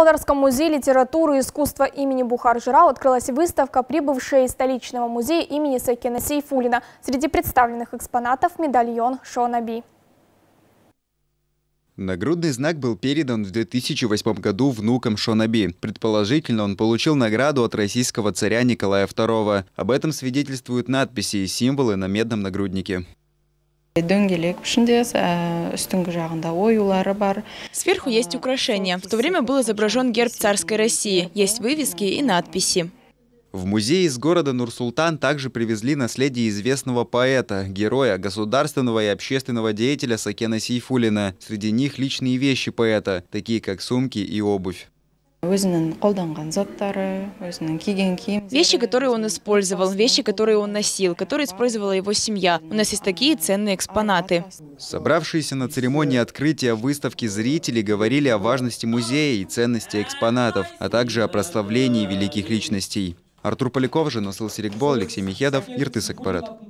Павлодарском музее литературы и искусства имени Бухар-Жирау открылась выставка, прибывшая из столичного музея имени Сакина Сейфулина. Среди представленных экспонатов – медальон Шонаби. Нагрудный знак был передан в 2008 году внукам Шонаби. Предположительно, он получил награду от российского царя Николая II. Об этом свидетельствуют надписи и символы на медном нагруднике. Сверху есть украшения. В то время был изображен герб царской России. Есть вывески и надписи. В музей из города Нур-Султан также привезли наследие известного поэта, героя, государственного и общественного деятеля Сакена Сейфулина. Среди них личные вещи поэта, такие как сумки и обувь. Вещи, которые он использовал, вещи, которые он носил, которые использовала его семья. У нас есть такие ценные экспонаты. Собравшиеся на церемонии открытия выставки зрители говорили о важности музея и ценности экспонатов, а также о прославлении великих личностей. Артур Поляков, Женослав Серикбол, Алексей Михедов, Иртыс Акпарат.